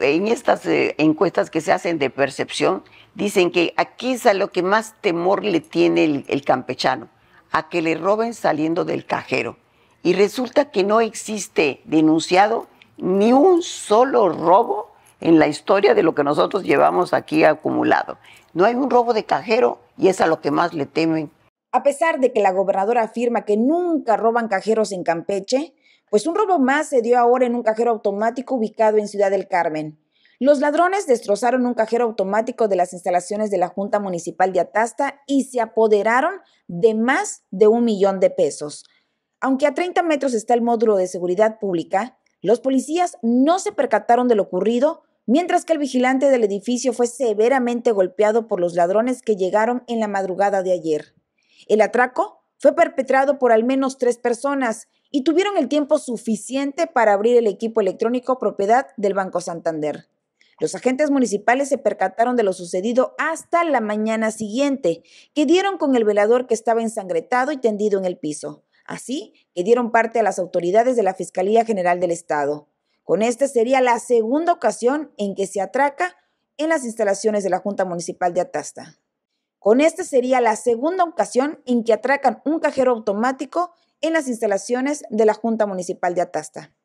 en estas eh, encuestas que se hacen de percepción, dicen que aquí es a lo que más temor le tiene el campechano, a que le roben saliendo del cajero. Y resulta que no existe denunciado ni un solo robo en la historia de lo que nosotros llevamos aquí acumulado. No hay un robo de cajero y es a lo que más le temen. A pesar de que la gobernadora afirma que nunca roban cajeros en Campeche, pues un robo más se dio ahora en un cajero automático ubicado en Ciudad del Carmen. Los ladrones destrozaron un cajero automático de las instalaciones de la Junta Municipal de Atasta y se apoderaron de más de un millón de pesos. Aunque a 30 metros está el módulo de seguridad pública, los policías no se percataron de lo ocurrido, mientras que el vigilante del edificio fue severamente golpeado por los ladrones que llegaron en la madrugada de ayer. El atraco fue perpetrado por al menos tres personas y tuvieron el tiempo suficiente para abrir el equipo electrónico propiedad del Banco Santander. Los agentes municipales se percataron de lo sucedido hasta la mañana siguiente, que dieron con el velador que estaba ensangretado y tendido en el piso. Así que dieron parte a las autoridades de la Fiscalía General del Estado. Con esta sería la segunda ocasión en que se atraca en las instalaciones de la Junta Municipal de Atasta. Con esta sería la segunda ocasión en que atracan un cajero automático en las instalaciones de la Junta Municipal de Atasta.